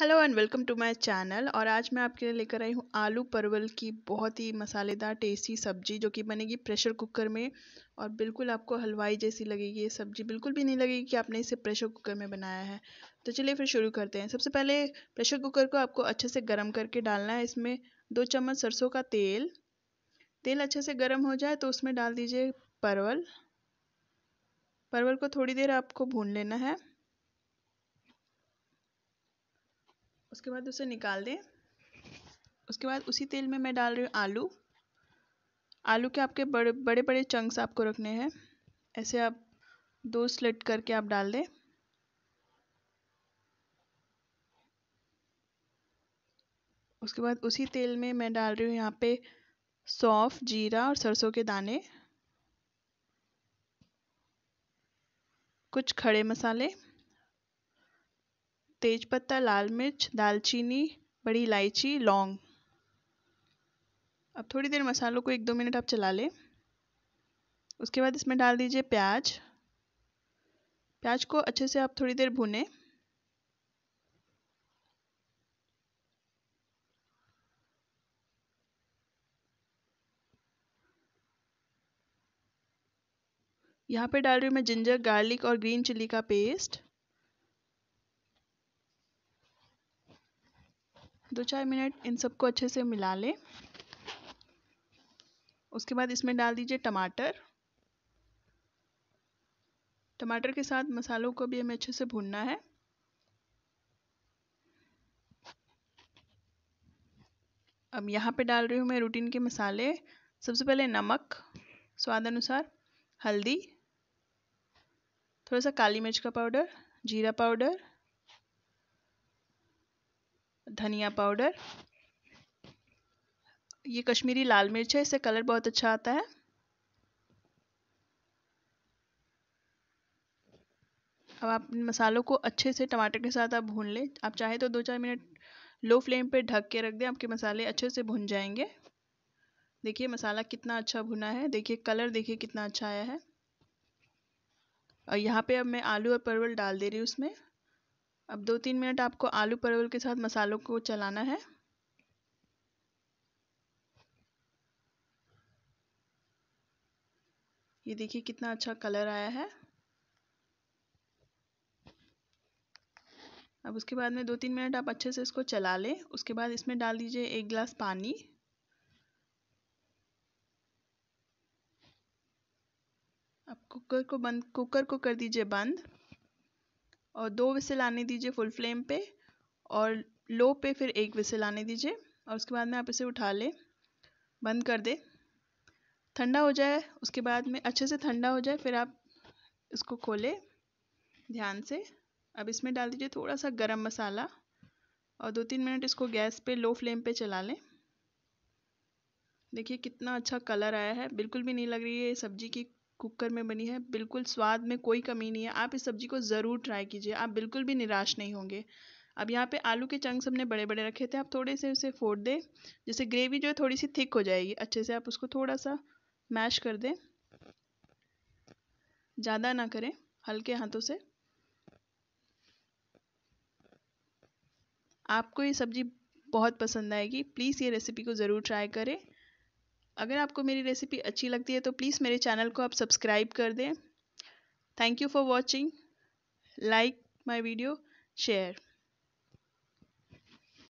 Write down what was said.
hello and welcome to my channel और आज मैं आपके लिए लेकर आई हूँ आलू परवल की बहुत ही मसालेदार टेस्टी सब्जी जो कि बनेगी प्रेशर कुकर में और बिल्कुल आपको हलवाई जैसी लगेगी ये सब्जी बिल्कुल भी नहीं लगेगी कि आपने इसे प्रेशर कुकर में बनाया है तो चलिए फिर शुरू करते हैं सबसे पहले प्रेशर कुकर को आपको अच्छे से गर्म करके डालना है इसमें दो चम्मच सरसों का तेल तेल अच्छे से गर्म हो जाए तो उसमें डाल दीजिए परवल परवल को थोड़ी देर आपको भून लेना है उसके बाद उसे निकाल दें उसके बाद उसी तेल में मैं डाल रही हूँ आलू आलू के आपके बड़े बड़े बड़े चंक्स आपको रखने हैं ऐसे आप दो स्लिट करके आप डाल दें उसके बाद उसी तेल में मैं डाल रही हूँ यहाँ पे सौंफ जीरा और सरसों के दाने कुछ खड़े मसाले तेजपत्ता लाल मिर्च दालचीनी बड़ी इलायची लौंग अब थोड़ी देर मसालों को एक दो मिनट आप चला लें उसके बाद इसमें डाल दीजिए प्याज प्याज को अच्छे से आप थोड़ी देर भुने यहाँ पे डाल रही हूँ मैं जिंजर गार्लिक और ग्रीन चिली का पेस्ट दो चार मिनट इन सबको अच्छे से मिला लें उसके बाद इसमें डाल दीजिए टमाटर टमाटर के साथ मसालों को भी हमें अच्छे से भूनना है अब यहाँ पे डाल रही हूँ मैं रूटीन के मसाले सबसे पहले नमक स्वाद अनुसार हल्दी थोड़ा सा काली मिर्च का पाउडर जीरा पाउडर धनिया पाउडर ये कश्मीरी लाल मिर्च है इससे कलर बहुत अच्छा आता है अब आप मसालों को अच्छे से टमाटर के साथ आप भून लें आप चाहे तो दो चार मिनट लो फ्लेम पे ढक के रख दें आपके मसाले अच्छे से भुन जाएंगे देखिए मसाला कितना अच्छा भुना है देखिए कलर देखिए कितना अच्छा आया है और यहाँ पे अब मैं आलू और परवल डाल दे रही हूँ उसमें अब दो तीन मिनट आपको आलू परवल के साथ मसालों को चलाना है ये देखिए कितना अच्छा कलर आया है अब उसके बाद में दो तीन मिनट आप अच्छे से इसको चला लें उसके बाद इसमें डाल दीजिए एक गिलास पानी अब कुकर को बंद कुकर को कर दीजिए बंद और दो विसल आने दीजिए फुल फ्लेम पे और लो पे फिर एक विसल आने दीजिए और उसके बाद में आप इसे उठा लें बंद कर दें ठंडा हो जाए उसके बाद में अच्छे से ठंडा हो जाए फिर आप इसको खोलें ध्यान से अब इसमें डाल दीजिए थोड़ा सा गरम मसाला और दो तीन मिनट इसको गैस पे लो फ्लेम पे चला लें देखिए कितना अच्छा कलर आया है बिल्कुल भी नहीं लग रही है सब्जी की कुकर में बनी है बिल्कुल स्वाद में कोई कमी नहीं है आप इस सब्जी को ज़रूर ट्राई कीजिए आप बिल्कुल भी निराश नहीं होंगे अब यहाँ पे आलू के चंक्स हमने बड़े बड़े रखे थे आप थोड़े से उसे फोड़ दें जैसे ग्रेवी जो है थोड़ी सी थिक हो जाएगी अच्छे से आप उसको थोड़ा सा मैश कर दें ज़्यादा ना करें हल्के हाथों से आपको ये सब्ज़ी बहुत पसंद आएगी प्लीज़ ये रेसिपी को ज़रूर ट्राई करें अगर आपको मेरी रेसिपी अच्छी लगती है तो प्लीज़ मेरे चैनल को आप सब्सक्राइब कर दें thank you for watching like my video share